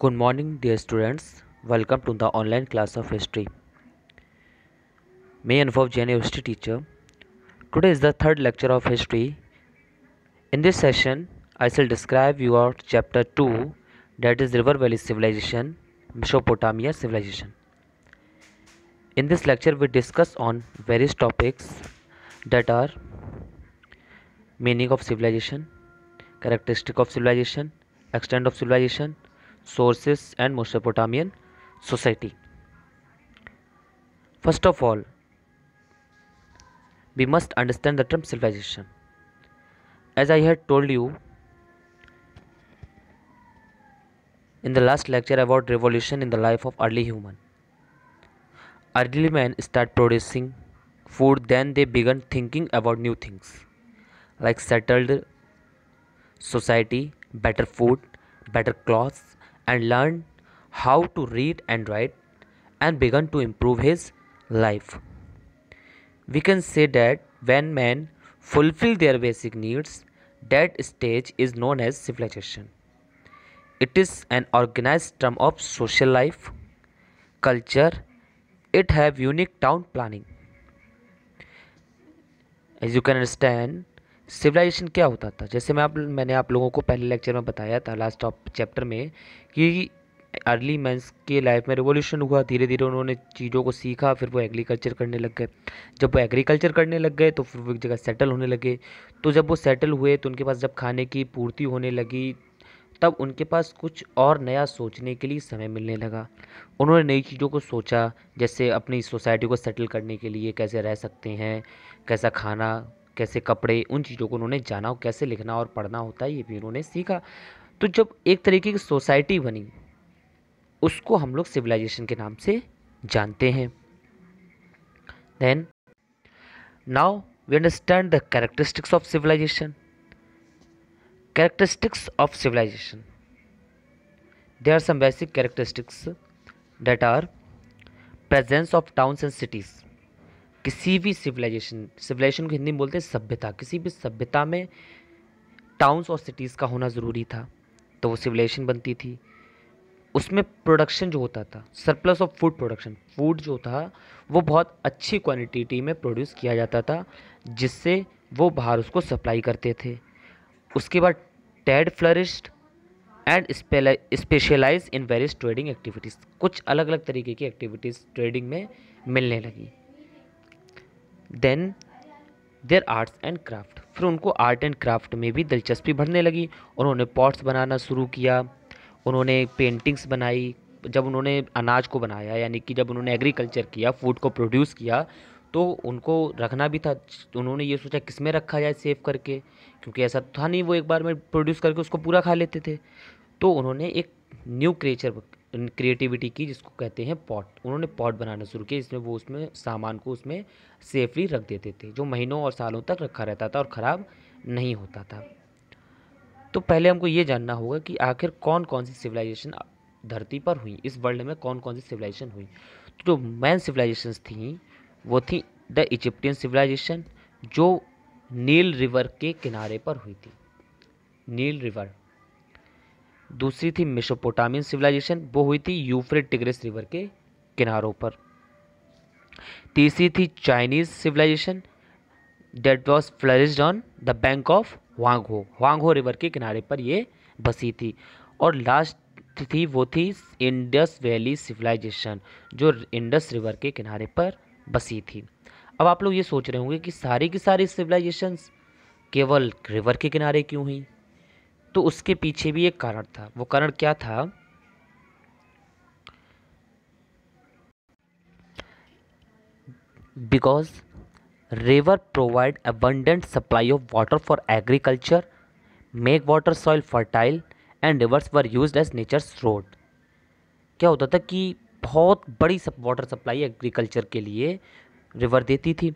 good morning dear students welcome to the online class of history May anubhav jain history teacher today is the third lecture of history in this session i shall describe your chapter 2 that is river valley civilization mesopotamia civilization in this lecture we discuss on various topics that are meaning of civilization characteristic of civilization extent of civilization sources and Mesopotamian society. First of all, we must understand the term civilization. As I had told you in the last lecture about revolution in the life of early human. Early men start producing food, then they began thinking about new things like settled society, better food, better clothes, and learned how to read and write and began to improve his life. We can say that when men fulfill their basic needs, that stage is known as civilization. It is an organized term of social life, culture, it have unique town planning. As you can understand, civilization क्या होता था जैसे मैं आप मैंने आप लोगों को पहले लेक्चर में बताया था लास्ट ऑफ चैप्टर में कि अर्ली मैंस के लाइफ में रिवोल्यूशन हुआ धीरे धीरे उन्होंने चीज़ों को सीखा फिर वो एग्रीकल्चर करने लग गए जब वो एग्रीकल्चर करने लग गए तो फिर वो एक जगह सेटल होने लगे तो जब वो सेटल हुए तो उनके पास जब खाने की पूर्ति होने लगी तब उनके पास कुछ और नया सोचने के लिए समय मिलने लगा उन्होंने नई चीज़ों को सोचा जैसे अपनी सोसाइटी को सेटल करने के लिए कैसे रह सकते हैं कैसा खाना कैसे कपड़े उन चीज़ों को उन्होंने जाना और कैसे लिखना और पढ़ना होता है ये भी उन्होंने सीखा तो जब एक तरीके की सोसाइटी बनी उसको हम लोग सिविलाइजेशन के नाम से जानते हैं then now we understand the characteristics of civilization characteristics of civilization they are some basic characteristics that are presence of towns and cities किसी भी सिविलाइजेशन सिविलाइजेशन को हिंदी में बोलते हैं सभ्यता किसी भी सभ्यता में टाउन्स और सिटीज़ का होना ज़रूरी था तो वो सिविलाइजेशन बनती थी उसमें प्रोडक्शन जो होता था surplus of food production food जो था वो बहुत अच्छी क्वान्टिटी में प्रोड्यूस किया जाता था जिससे वो बाहर उसको सप्लाई करते थे उसके बाद टेड flourished and specialize in various trading activities कुछ अलग अलग तरीके की एक्टिविटीज़ ट्रेडिंग में मिलने लगी then there arts and craft फिर उनको आर्ट एंड क्राफ्ट में भी दिलचस्पी बढ़ने लगी उन्होंने पॉट्स बनाना शुरू किया उन्होंने पेंटिंग्स बनाई जब उन्होंने अनाज को बनाया यानी कि जब उन्होंने एग्रीकल्चर किया फूड को प्रोड्यूस किया तो उनको रखना भी था उन्होंने ये सोचा किस में रखा जाए सेव करके क्योंकि ऐसा था नहीं वो एक बार में प्रोड्यूस करके उसको पूरा खा लेते थे तो उन्होंने एक न्यू क्रिएचर क्रिएटिविटी की जिसको कहते हैं पॉट उन्होंने पॉट बनाना शुरू किया इसमें वो उसमें सामान को उसमें सेफली रख देते थे जो महीनों और सालों तक रखा रहता था और ख़राब नहीं होता था तो पहले हमको ये जानना होगा कि आखिर कौन कौन सी सिविलाइजेशन धरती पर हुई इस वर्ल्ड में कौन कौन सी सिविलाइजेशन हुई तो जो मैन सिविलाइजेशन थी वो थी द इजिप्टियन सिविलाइजेशन जो नील रिवर के किनारे पर हुई थी नील रिवर दूसरी थी मिशोपोटामिन सिविलाइजेशन वो हुई थी यूफ्रेट टिग्रेस रिवर के किनारों पर तीसरी थी Chinese civilization that was flourished on the bank of Huang Ho Huang Ho river के किनारे पर ये बसी थी और लास्ट थी वो थी इंडस वैली सिविलाइजेशन जो इंडस रिवर के किनारे पर बसी थी अब आप लोग ये सोच रहे होंगे कि सारी की सारी सिविलाइजेशंस केवल रिवर के किनारे क्यों हुई तो उसके पीछे भी एक कारण था वो कारण क्या था because river provide abundant supply of water for agriculture make water soil fertile and rivers were use as natural स्रोड क्या होता था कि बहुत बड़ी सप, वाटर सप्लाई एग्रीकल्चर के लिए रिवर देती थी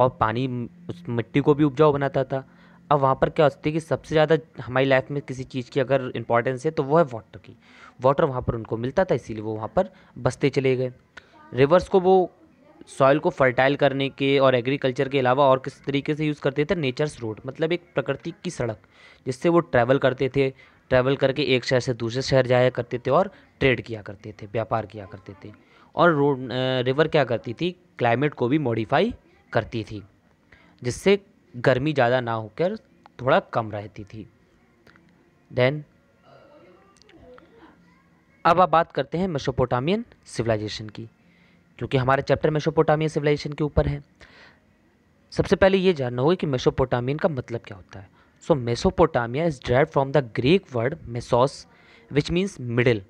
और पानी उस मिट्टी को भी उपजाऊ बनाता था अब वहाँ पर क्या होती है कि सबसे ज़्यादा हमारी लाइफ में किसी चीज़ की अगर इंपॉर्टेंस है तो वो है वाटर की वाटर वहाँ पर उनको मिलता था इसीलिए वो वहाँ पर बसते चले गए रिवर्स को वो सॉइल को फर्टाइल करने के और एग्रीकल्चर के अलावा और किस तरीके से यूज़ करते थे नेचर्स रोड मतलब एक प्रकृति की सड़क जिससे वो ट्रैवल करते थे ट्रैवल करके एक शहर से दूसरे शहर जाया करते थे और ट्रेड किया करते थे व्यापार किया करते थे और रोड रिवर क्या करती थी क्लाइमेट को भी मॉडिफाई करती थी जिससे गर्मी ज़्यादा ना होकर थोड़ा कम रहती थी देन अब आप बात करते हैं मेसोपोटामियन सिविलाइजेशन की क्योंकि हमारा चैप्टर मेसोपोटामियन सिविलाइजेशन के ऊपर है सबसे पहले ये जानना होगा कि मेसोपोटामियन का मतलब क्या होता है so Mesopotamia is drive from the Greek word mesos which means middle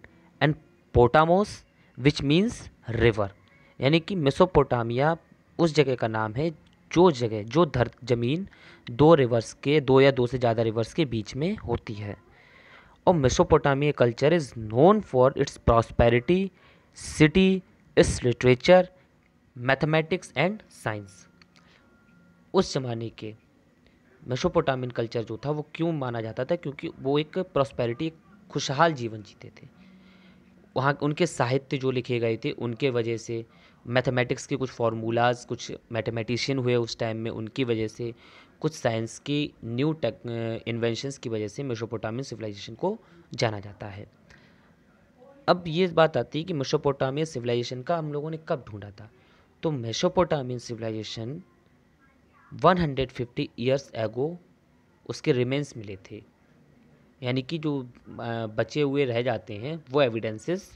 and potamos which means river यानी कि मेसोपोटामिया उस जगह का नाम है जो जगह जो धर ज़मीन दो रिवर्स के दो या दो से ज़्यादा रिवर्स के बीच में होती है और Mesopotamia culture is known for its prosperity city its literature mathematics and science उस ज़माने के मेसोपोटामियन कल्चर जो था वो क्यों माना जाता था क्योंकि वो एक प्रॉस्पेरिटी एक खुशहाल जीवन जीते थे वहाँ उनके साहित्य जो लिखे गए थे उनके वजह से मैथमेटिक्स के कुछ फार्मूलाज कुछ मैथमेटिशियन हुए उस टाइम में उनकी वजह से कुछ साइंस की न्यू टेक इन्वेंशंस की वजह से मेसोपोटामियन सिविलाइजेशन को जाना जाता है अब ये बात आती है कि मेसोपोटामिया सिविलाइजेशन का हम लोगों ने कब ढूंढा था तो मेसोपोटामियन सिविलाइजेशन 150 ईयर्स एगो उसके रिमेंस मिले थे यानी कि जो बचे हुए रह जाते हैं वो एविडेंसेस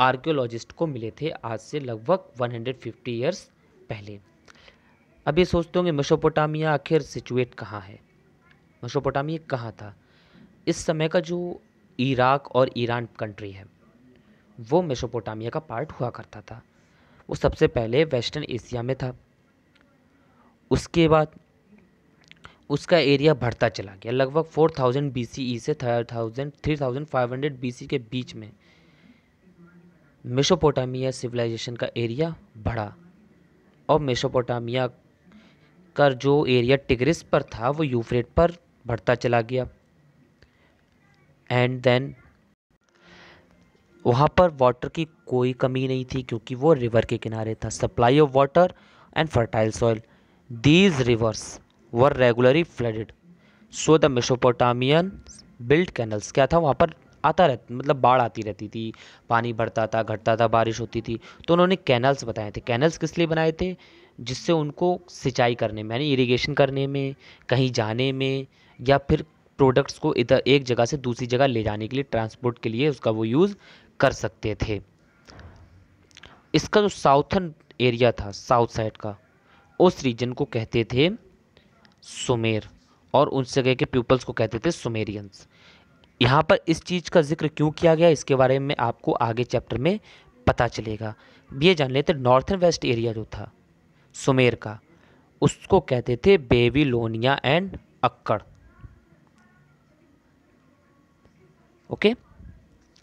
आर्कियोलॉजिस्ट को मिले थे आज से लगभग 150 ईयर्स पहले अब ये सोचते होंगे मशोपोटामिया आखिर सिचुएट कहाँ है मशोपोटामिया कहाँ था इस समय का जो इराक और ईरान कंट्री है वो मेसोपोटामिया का पार्ट हुआ करता था वो सबसे पहले वेस्टर्न एशिया में था उसके बाद उसका एरिया बढ़ता चला गया लगभग four thousand B C E से three thousand three thousand five hundred B C के बीच में मेसोपोटामिया सिविलाइजेशन का एरिया बढ़ा और मेसोपोटामिया का जो एरिया टिग्रिस पर था वो यूफ्रेट पर बढ़ता चला गया एंड देन वहाँ पर वाटर की कोई कमी नहीं थी क्योंकि वो रिवर के किनारे था supply of water and fertile soil these rivers were regularly flooded so the Mesopotamian build canals क्या था वहाँ पर आता रह मतलब बाढ़ आती रहती थी पानी बढ़ता था घटता था बारिश होती थी तो उन्होंने कैनल्स बताए थे कैनल्स किस लिए बनाए थे जिससे उनको सिंचाई करने में यानी इरिगेशन करने में कहीं जाने में या फिर प्रोडक्ट्स को इधर एक जगह से दूसरी जगह ले जाने के लिए ट्रांसपोर्ट के लिए उसका वो यूज़ कर सकते थे इसका जो साउथन एरिया था साउथ साइड का उस रीजन को कहते थे सुमेर और उनसे जगह के पीपल्स को कहते थे सुमेरियंस यहाँ पर इस चीज़ का जिक्र क्यों किया गया इसके बारे में आपको आगे चैप्टर में पता चलेगा ये जान लेते नॉर्थ एंड वेस्ट एरिया जो था सुमेर का उसको कहते थे Babylonia and Akkad okay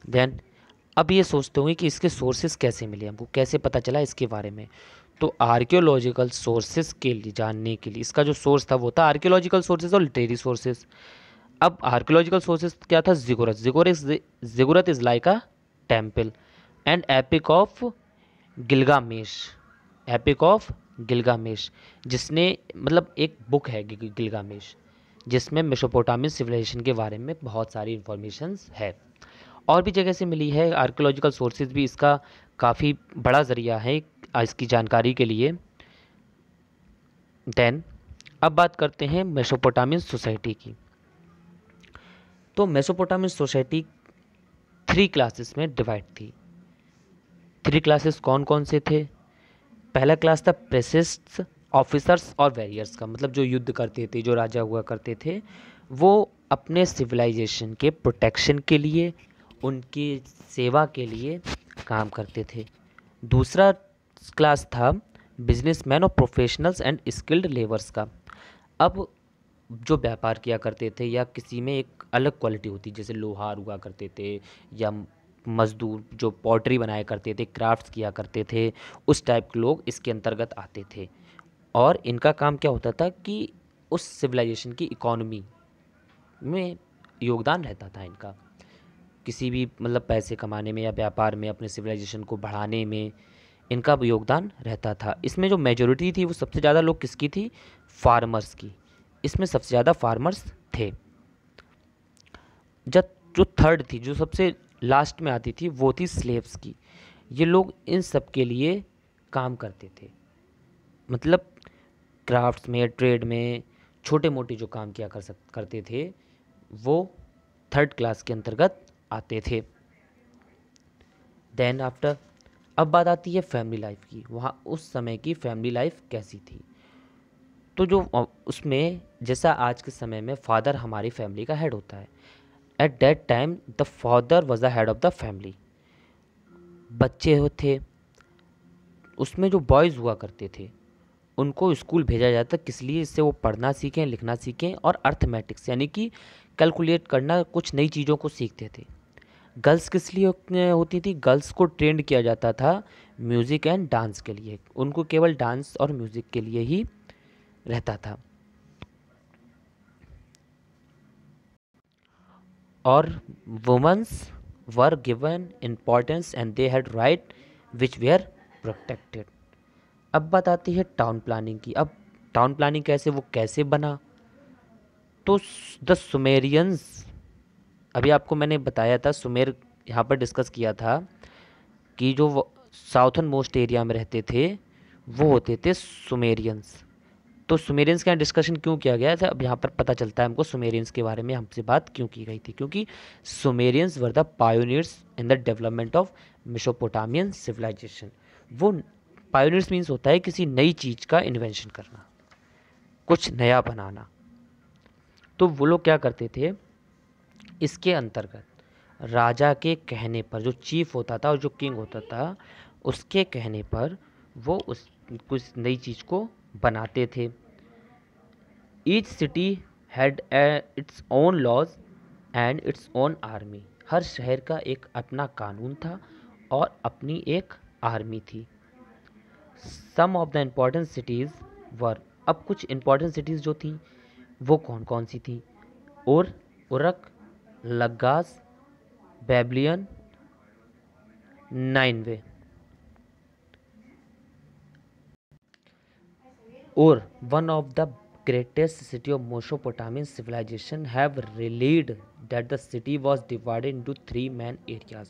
then अब ये सोचते होंगे कि इसके सोर्सेज कैसे मिले हमको कैसे पता चला इसके बारे में तो आर्कियोलॉजिकल सोर्सेज के लिए जानने के लिए इसका जो सोर्स था वो था आर्कियोलॉजिकल सोर्सेज और लिटरेरी सोर्सेज अब आर्कोलॉजिकल सोर्सेज क्या था ziggurat ziggurats ziggurat is like a temple and epic of Gilgamesh epic of Gilgamesh जिसने मतलब एक बुक है गिलगामेश जिसमें मेसोपोटामिस सिविलाइजेशन के बारे में बहुत सारी इंफॉर्मेशन है और भी जगह से मिली है आर्कोलॉजिकल सोर्सेज भी इसका काफ़ी बड़ा ज़रिया है इसकी जानकारी के लिए देन अब बात करते हैं मेसोपोटामियन सोसाइटी की तो मेसोपोटामियन सोसाइटी थ्री क्लासेस में डिवाइड थी थ्री क्लासेस कौन कौन से थे पहला क्लास था प्रेसिस्ट ऑफिसर्स और वैरियर्स का मतलब जो युद्ध करते थे जो राजा हुआ करते थे वो अपने सिविलाइजेशन के प्रोटेक्शन के लिए उनकी सेवा के लिए काम करते थे दूसरा क्लास था बिजनेसमैन और प्रोफेशनल्स एंड स्किल्ड लेबर्स का अब जो व्यापार किया करते थे या किसी में एक अलग क्वालिटी होती जैसे लोहार हुआ करते थे या मज़दूर जो पॉटरी बनाया करते थे क्राफ्ट्स किया करते थे उस टाइप के लोग इसके अंतर्गत आते थे और इनका काम क्या होता था कि उस सिविलाइजेशन की इकोनॉमी में योगदान रहता था इनका किसी भी मतलब पैसे कमाने में या व्यापार में अपने सिविलाइजेशन को बढ़ाने में इनका योगदान रहता था इसमें जो मेजोरिटी थी वो सबसे ज़्यादा लोग किसकी थी फार्मर्स की इसमें सबसे ज़्यादा फार्मर्स थे जब जो थर्ड थी जो सबसे लास्ट में आती थी वो थी स्लेव्स की ये लोग इन सब के लिए काम करते थे मतलब क्राफ्ट्स में ट्रेड में छोटे मोटे जो काम किया कर सक करते थे वो थर्ड क्लास के अंतर्गत आते थे देन आफ्टर अब बात आती है फैमिली लाइफ की वहाँ उस समय की फैमिली लाइफ कैसी थी तो जो उसमें जैसा आज के समय में फादर हमारी फैमिली का हेड होता है at that time the father was the head of the family बच्चे थे उसमें जो बॉयज़ हुआ करते थे उनको स्कूल भेजा जाता किस लिए इससे वो पढ़ना सीखें लिखना सीखें और अर्थमेटिक्स यानी कि कैलकुलेट करना कुछ नई चीज़ों को सीखते थे गर्ल्स किस लिए होती थी गर्ल्स को ट्रेंड किया जाता था म्यूज़िक एंड डांस के लिए उनको केवल डांस और म्यूज़िक के लिए ही रहता था और womens were given importance and they had right which वे आर प्रोटेक्टेड अब बात आती है टाउन प्लानिंग की अब टाउन प्लानिंग कैसे वो कैसे बना तो द सुमेरियंस अभी आपको मैंने बताया था सुमेर यहाँ पर डिस्कस किया था कि जो साउथर्न मोस्ट एरिया में रहते थे वो होते थे सुमेरियंस तो सुमेरियंस का डिस्कशन क्यों किया गया था अब यहाँ पर पता चलता है हमको सुमेरियंस के बारे में हमसे बात क्यों की गई थी क्योंकि Sumerians were the pioneers in the development of Mesopotamian civilization वो पायोनियर्स मीन्स होता है किसी नई चीज़ का इन्वेंशन करना कुछ नया बनाना तो वो लोग क्या करते थे इसके अंतर्गत राजा के कहने पर जो चीफ होता था और जो किंग होता था उसके कहने पर वो उस कुछ नई चीज़ को बनाते थे each city had its own laws and its own army हर शहर का एक अपना कानून था और अपनी एक आर्मी थी some of the important cities were अब कुछ इम्पॉर्टेंट सिटीज़ जो थी वो कौन कौन सी थी और उरक लगास बेबलियन नाइनवे और one of the greatest city of Mesopotamian civilization have revealed that the city was divided into three main areas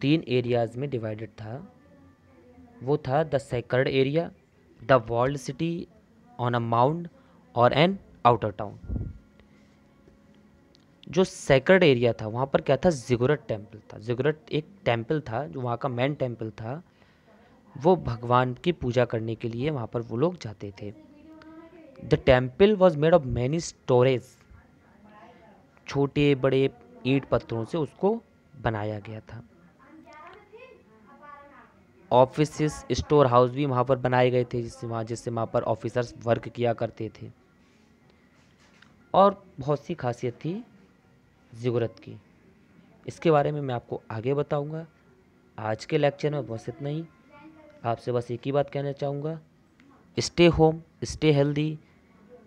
तीन एरियाज में डिवाइडेड था वो था the sacred area the world city on a mount और an outer town जो sacred area था वहाँ पर क्या था जिगुरट टेम्पल था जिगुरट एक टेम्पल था जो वहाँ का मेन टेम्पल था वो भगवान की पूजा करने के लिए वहाँ पर वो लोग जाते थे the temple was made of many storage छोटे बड़े ईट पत्थरों से उसको बनाया गया था ऑफिस स्टोर हाउस भी वहाँ पर बनाए गए थे जिससे वहाँ जिससे वहाँ पर ऑफिसर्स वर्क किया करते थे और बहुत सी खासियत थी ज़िगुरत की इसके बारे में मैं आपको आगे बताऊंगा आज के लेक्चर में बस इतना ही आपसे बस एक ही बात कहना चाहूँगा stay home stay healthy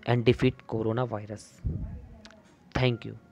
and defeat coronavirus. Thank you.